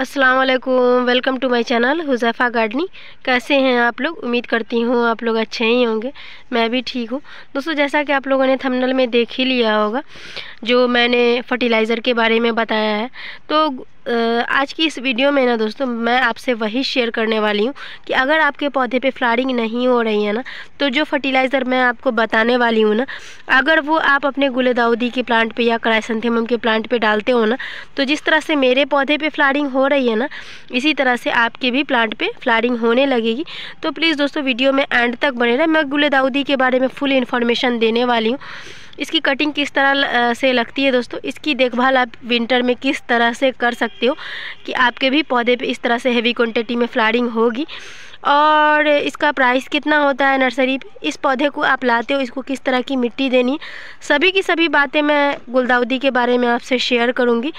Aslam welcome to my channel Huzaifa गार्डनी कैसे हैं आप लोग उम्मीद करती हूँ आप लोग अच्छे ही होंगे मैं भी ठीक हूँ दोस्तों जैसा कि आप लोगों ने थंबनेल में देख ही लिया होगा जो मैंने फर्टिलाइज़र के बारे में बताया है तो आज की इस वीडियो में ना दोस्तों मैं आपसे वही शेयर करने वाली हूँ कि अगर आपके पौधे पे फ्लारिंग नहीं हो रही है ना तो जो फर्टिलाइज़र मैं आपको बताने वाली हूँ ना अगर वो आप अपने गुल दाऊदी के प्लांट पे या क्राइसंथेमम के प्लांट पे डालते हो ना तो जिस तरह से मेरे पौधे पे फ्लारिंग हो रही है ना इसी तरह से आपके भी प्लांट पर फ्लारिंग होने लगेगी तो प्लीज़ दोस्तों वीडियो में एंड तक बने रहें मैं गुल दाऊदी के बारे में फुल इन्फॉर्मेशन देने वाली हूँ इसकी कटिंग किस तरह से लगती है दोस्तों इसकी देखभाल आप विंटर में किस तरह से कर सकते हो कि आपके भी पौधे पे इस तरह से हेवी क्वांटिटी में फ्लारिंग होगी और इसका प्राइस कितना होता है नर्सरी पे इस पौधे को आप लाते हो इसको किस तरह की मिट्टी देनी सभी की सभी बातें मैं गुलदाउदी के बारे में आपसे शेयर करूँगी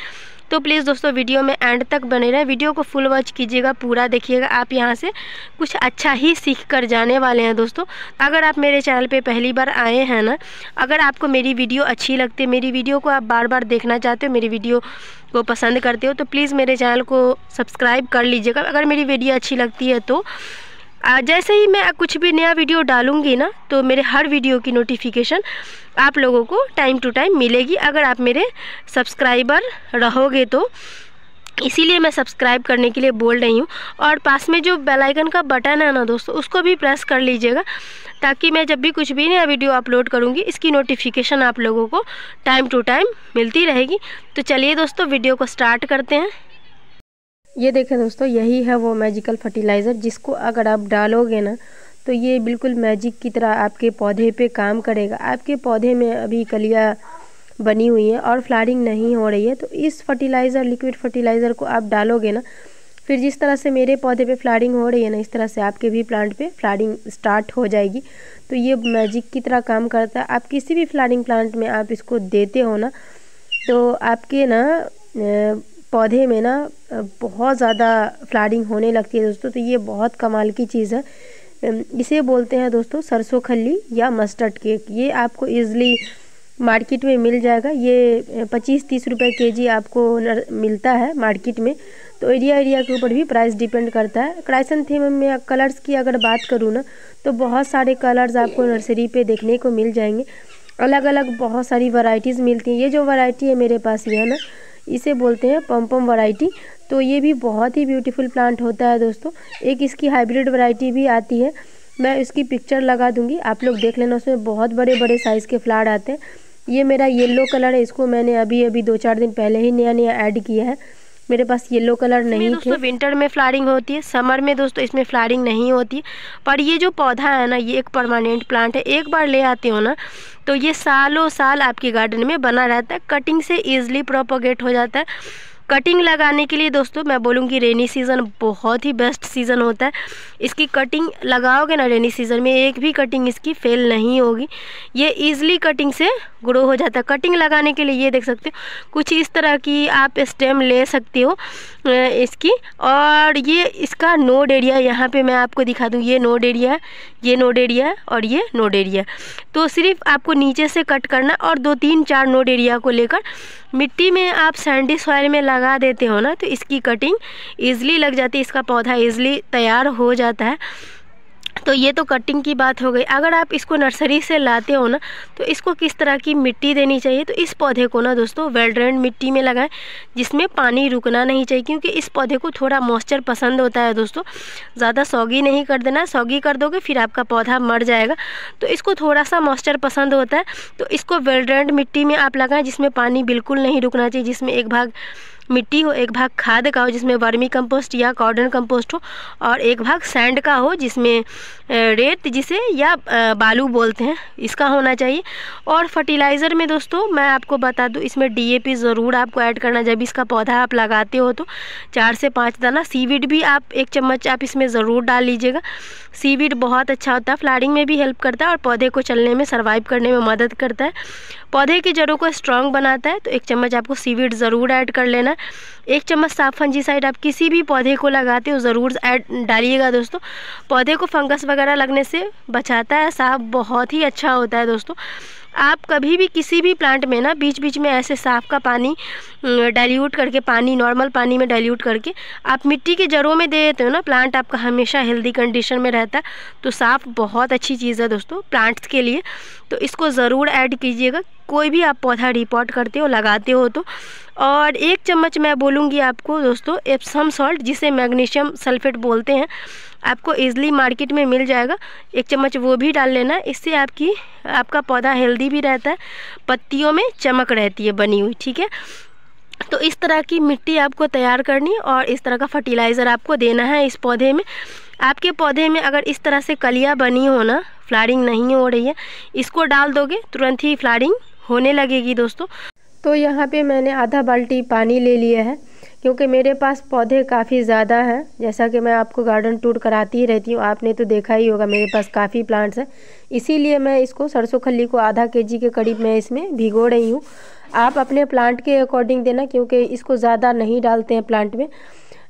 तो प्लीज़ दोस्तों वीडियो में एंड तक बने रहें वीडियो को फुल वॉच कीजिएगा पूरा देखिएगा आप यहाँ से कुछ अच्छा ही सीख कर जाने वाले हैं दोस्तों अगर आप मेरे चैनल पर पहली बार आए हैं ना अगर आपको मेरी वीडियो अच्छी लगती है मेरी वीडियो को आप बार बार देखना चाहते हो मेरी वीडियो को पसंद करते हो तो प्लीज़ मेरे चैनल को सब्सक्राइब कर लीजिएगा अगर मेरी वीडियो अच्छी लगती है तो जैसे ही मैं कुछ भी नया वीडियो डालूँगी ना तो मेरे हर वीडियो की नोटिफिकेशन आप लोगों को टाइम टू टाइम मिलेगी अगर आप मेरे सब्सक्राइबर रहोगे तो इसीलिए मैं सब्सक्राइब करने के लिए बोल रही हूँ और पास में जो बेल आइकन का बटन है ना दोस्तों उसको भी प्रेस कर लीजिएगा ताकि मैं जब भी कुछ भी नया वीडियो अपलोड करूँगी इसकी नोटिफिकेशन आप लोगों को टाइम टू टाइम मिलती रहेगी तो चलिए दोस्तों वीडियो को स्टार्ट करते हैं ये देखें दोस्तों यही है वो मैजिकल फर्टिलाइज़र जिसको अगर आप डालोगे ना तो ये बिल्कुल मैजिक की तरह आपके पौधे पे काम करेगा आपके पौधे में अभी कलियाँ बनी हुई हैं और फ्लारिंग नहीं हो रही है तो इस फर्टिलाइज़र लिक्विड फर्टिलाइज़र को आप डालोगे ना फिर जिस तरह से मेरे पौधे पे फ्लारिंग हो रही है ना इस तरह से आपके भी प्लांट पे फ्लारिंग स्टार्ट हो जाएगी तो ये मैजिक की तरह काम करता है आप किसी भी फ्लारिंग प्लांट में आप इसको देते हो ना तो आपके ना पौधे में ना बहुत ज़्यादा फ्लाडिंग होने लगती है दोस्तों तो ये बहुत कमाल की चीज़ है इसे बोलते हैं दोस्तों सरसों खली या मस्टर्ड केक ये आपको ईज़िली मार्केट में मिल जाएगा ये पच्चीस तीस रुपये के जी आपको मिलता है मार्केट में तो एरिया एरिया के ऊपर भी प्राइस डिपेंड करता है क्राइसन थीम में कलर्स की अगर बात करूँ ना तो बहुत सारे कलर्स आपको नर्सरी पे देखने को मिल जाएंगे अलग अलग बहुत सारी वैरायटीज़ मिलती हैं ये जो वैरायटी है मेरे पास ये है ना इसे बोलते हैं पम्पम वराइटी तो ये भी बहुत ही ब्यूटीफुल प्लांट होता है दोस्तों एक इसकी हाइब्रिड वराइटी भी आती है मैं इसकी पिक्चर लगा दूंगी आप लोग देख लेना उसमें बहुत बड़े बड़े साइज़ के फ्लावर आते हैं ये मेरा येलो कलर है इसको मैंने अभी अभी दो चार दिन पहले ही नया नया ऐड किया है मेरे पास येलो कलर नहीं दोस्तों विंटर में फ्लारिंग होती है समर में दोस्तों इसमें फ्लारिंग नहीं होती पर ये जो पौधा है ना ये एक परमानेंट प्लांट है एक बार ले आते हो ना तो ये सालों साल आपके गार्डन में बना रहता है कटिंग से ईजिली प्रोपोगेट हो जाता है कटिंग लगाने के लिए दोस्तों मैं बोलूँगी रेनी सीज़न बहुत ही बेस्ट सीज़न होता है इसकी कटिंग लगाओगे ना रेनी सीज़न में एक भी कटिंग इसकी फेल नहीं होगी ये ईजिली कटिंग से ग्रो हो जाता है कटिंग लगाने के लिए ये देख सकते हो कुछ इस तरह की आप स्टेम ले सकते हो इसकी और ये इसका नोड एरिया यहाँ पर मैं आपको दिखा दूँ ये नोड एरिया है ये नोड एरिया है और ये नोड एरिया तो सिर्फ आपको नीचे से कट करना और दो तीन चार नोड एरिया को लेकर मिट्टी में आप सैंडी सॉयल में लगा देते हो ना तो इसकी कटिंग ईज़िली लग जाती है इसका पौधा ईज़िली तैयार हो जाता है तो ये तो कटिंग की बात हो गई अगर आप इसको नर्सरी से लाते हो ना तो इसको किस तरह की मिट्टी देनी चाहिए तो इस पौधे को ना दोस्तों वेल ड्रेन मिट्टी में लगाएं जिसमें पानी रुकना नहीं चाहिए क्योंकि इस पौधे को थोड़ा मॉइस्चर पसंद होता है दोस्तों ज़्यादा सौगी नहीं कर देना सौगी कर दोगे फिर आपका पौधा मर जाएगा तो इसको थोड़ा सा मॉइस्चर पसंद होता है तो इसको वेल ड्रेन मिट्टी में आप लगाएं जिसमें पानी बिल्कुल नहीं रुकना चाहिए जिसमें एक भाग मिट्टी हो एक भाग खाद का हो जिसमें वर्मी कंपोस्ट या कॉर्डन कंपोस्ट हो और एक भाग सैंड का हो जिसमें रेत जिसे या बालू बोलते हैं इसका होना चाहिए और फर्टिलाइज़र में दोस्तों मैं आपको बता दूँ इसमें डी ज़रूर आपको ऐड करना जब इसका पौधा आप लगाते हो तो चार से पाँच दाना सीविड भी आप एक चम्मच आप इसमें ज़रूर डाल लीजिएगा सीविड बहुत अच्छा होता है फ्लारिंग में भी हेल्प करता है और पौधे को चलने में सर्वाइव करने में मदद करता है पौधे की जड़ों को स्ट्रांग बनाता है तो एक चम्मच आपको सीविड ज़रूर ऐड कर लेना एक चम्मच साफ साइड आप किसी भी पौधे को लगाते हो ज़रूर ऐड डालिएगा दोस्तों पौधे को फंगस वगैरह लगने से बचाता है साफ बहुत ही अच्छा होता है दोस्तों आप कभी भी किसी भी प्लांट में ना बीच बीच में ऐसे साफ का पानी डाइल्यूट करके पानी नॉर्मल पानी में डाइल्यूट करके आप मिट्टी के जड़ों में दे देते हो ना प्लांट आपका हमेशा हेल्दी कंडीशन में रहता है तो साफ बहुत अच्छी चीज़ है दोस्तों प्लांट्स के लिए तो इसको ज़रूर ऐड कीजिएगा कोई भी आप पौधा रिपोर्ट करते हो लगाते हो तो और एक चम्मच मैं बोलूँगी आपको दोस्तों एप्सम सॉल्ट जिसे मैग्नीशियम सल्फेट बोलते हैं आपको ईजिली मार्केट में मिल जाएगा एक चम्मच वो भी डाल लेना इससे आपकी आपका पौधा हेल्दी भी रहता है पत्तियों में चमक रहती है बनी हुई ठीक है तो इस तरह की मिट्टी आपको तैयार करनी और इस तरह का फर्टिलाइज़र आपको देना है इस पौधे में आपके पौधे में अगर इस तरह से कलियाँ बनी हो ना फ्लारिंग नहीं हो रही है इसको डाल दोगे तुरंत ही फ्लारिंग होने लगेगी दोस्तों तो यहाँ पे मैंने आधा बाल्टी पानी ले लिया है क्योंकि मेरे पास पौधे काफ़ी ज़्यादा हैं जैसा कि मैं आपको गार्डन टूर कराती ही रहती हूँ आपने तो देखा ही होगा मेरे पास काफ़ी प्लांट्स हैं इसीलिए मैं इसको सरसों खली को आधा केजी के करीब मैं इसमें भिगो रही हूँ आप अपने प्लांट के अकॉर्डिंग देना क्योंकि इसको ज़्यादा नहीं डालते हैं प्लांट में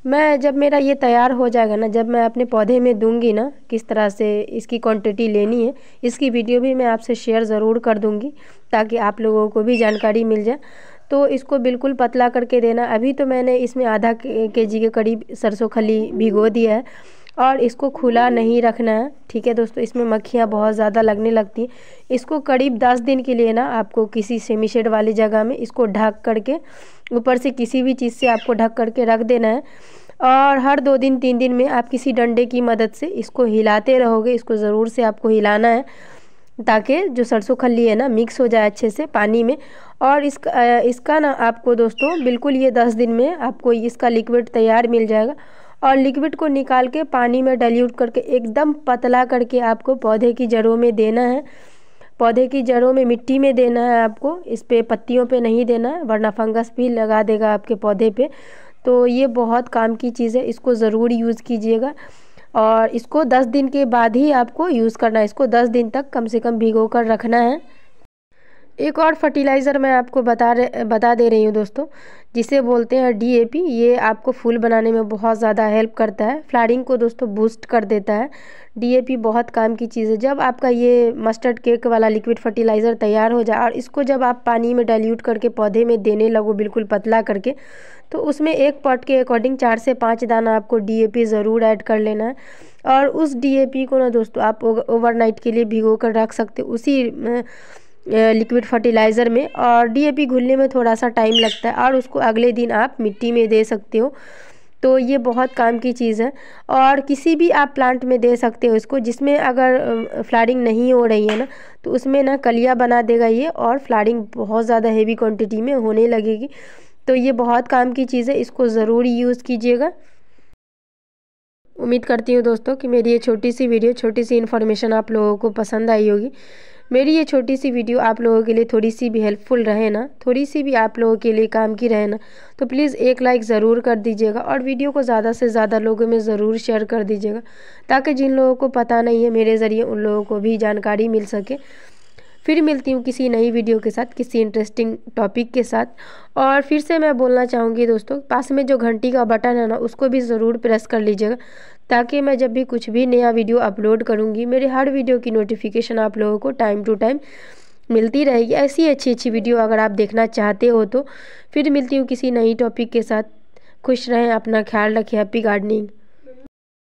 मैं जब मेरा ये तैयार हो जाएगा ना जब मैं अपने पौधे में दूंगी ना किस तरह से इसकी क्वांटिटी लेनी है इसकी वीडियो भी मैं आपसे शेयर ज़रूर कर दूंगी ताकि आप लोगों को भी जानकारी मिल जाए तो इसको बिल्कुल पतला करके देना अभी तो मैंने इसमें आधा के जी के करीब सरसों खली भिगो दिया है और इसको खुला नहीं रखना है ठीक है दोस्तों इसमें मक्खियाँ बहुत ज़्यादा लगने लगती हैं इसको करीब दस दिन के लिए ना आपको किसी सेमी शेड वाली जगह में इसको ढक करके ऊपर से किसी भी चीज़ से आपको ढक करके रख देना है और हर दो दिन तीन दिन में आप किसी डंडे की मदद से इसको हिलाते रहोगे इसको ज़रूर से आपको हिलाना है ताकि जो सरसों खली है ना मिक्स हो जाए अच्छे से पानी में और इसका इसका ना आपको दोस्तों बिल्कुल ये दस दिन में आपको इसका लिक्विड तैयार मिल जाएगा और लिक्विड को निकाल के पानी में डाइल्यूट करके एकदम पतला करके आपको पौधे की जड़ों में देना है पौधे की जड़ों में मिट्टी में देना है आपको इस पर पत्तियों पे नहीं देना है वरना फंगस भी लगा देगा आपके पौधे पे तो ये बहुत काम की चीज़ है इसको ज़रूर यूज़ कीजिएगा और इसको 10 दिन के बाद ही आपको यूज़ करना है इसको 10 दिन तक कम से कम भिगो कर रखना है एक और फर्टिलाइज़र मैं आपको बता रहे बता दे रही हूँ दोस्तों जिसे बोलते हैं डीएपी ये आपको फूल बनाने में बहुत ज़्यादा हेल्प करता है फ्लारिंग को दोस्तों बूस्ट कर देता है डीएपी बहुत काम की चीज़ है जब आपका ये मस्टर्ड केक वाला लिक्विड फर्टिलाइज़र तैयार हो जाए और इसको जब आप पानी में डाइल्यूट करके पौधे में देने लगो बिल्कुल पतला करके तो उसमें एक पॉट के अकॉर्डिंग चार से पाँच दाना आपको डी ज़रूर ऐड कर लेना है और उस डी को ना दोस्तों आप ओवरनाइट के लिए भिगो कर रख सकते उसी लिक्विड फर्टिलाइज़र में और डीएपी घुलने में थोड़ा सा टाइम लगता है और उसको अगले दिन आप मिट्टी में दे सकते हो तो ये बहुत काम की चीज़ है और किसी भी आप प्लांट में दे सकते हो इसको जिसमें अगर फ्लाडिंग नहीं हो रही है ना तो उसमें ना कलिया बना देगा ये और फ्लाडिंग बहुत ज़्यादा हेवी क्वान्टिटी में होने लगेगी तो ये बहुत काम की चीज़ है इसको ज़रूर यूज़ कीजिएगा उम्मीद करती हूँ दोस्तों कि मेरी ये छोटी सी वीडियो छोटी सी इन्फॉर्मेशन आप लोगों को पसंद आई होगी मेरी ये छोटी सी वीडियो आप लोगों के लिए थोड़ी सी भी हेल्पफुल रहे ना थोड़ी सी भी आप लोगों के लिए काम की रहे ना तो प्लीज़ एक लाइक ज़रूर कर दीजिएगा और वीडियो को ज़्यादा से ज़्यादा लोगों में ज़रूर शेयर कर दीजिएगा ताकि जिन लोगों को पता नहीं है मेरे ज़रिए उन लोगों को भी जानकारी मिल सके फिर मिलती हूँ किसी नई वीडियो के साथ किसी इंटरेस्टिंग टॉपिक के साथ और फिर से मैं बोलना चाहूँगी दोस्तों पास में जो घंटी का बटन है ना उसको भी ज़रूर प्रेस कर लीजिएगा ताकि मैं जब भी कुछ भी नया वीडियो अपलोड करूँगी मेरे हर वीडियो की नोटिफिकेशन आप लोगों को टाइम टू टाइम मिलती रहेगी ऐसी अच्छी अच्छी वीडियो अगर आप देखना चाहते हो तो फिर मिलती हूँ किसी नई टॉपिक के साथ खुश रहें अपना ख्याल रखें हैप्पी गार्डनिंग